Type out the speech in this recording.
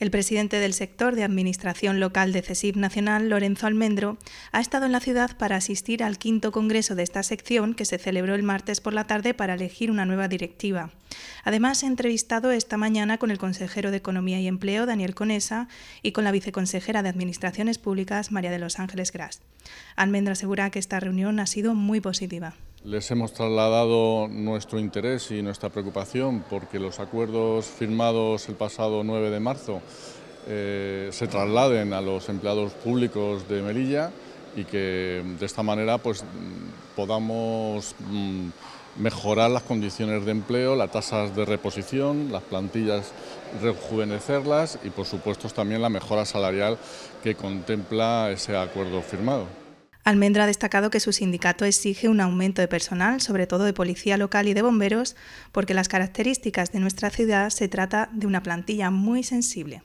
El presidente del sector de Administración Local de CESIF Nacional, Lorenzo Almendro, ha estado en la ciudad para asistir al quinto congreso de esta sección que se celebró el martes por la tarde para elegir una nueva directiva. Además, se ha entrevistado esta mañana con el consejero de Economía y Empleo, Daniel Conesa, y con la viceconsejera de Administraciones Públicas, María de los Ángeles Gras. Almendro asegura que esta reunión ha sido muy positiva. Les hemos trasladado nuestro interés y nuestra preocupación porque los acuerdos firmados el pasado 9 de marzo eh, se trasladen a los empleados públicos de Melilla y que mm, de esta manera pues, mm, podamos mm, mejorar las condiciones de empleo, las tasas de reposición, las plantillas rejuvenecerlas y por supuesto también la mejora salarial que contempla ese acuerdo firmado. Almendra ha destacado que su sindicato exige un aumento de personal, sobre todo de policía local y de bomberos, porque las características de nuestra ciudad se trata de una plantilla muy sensible.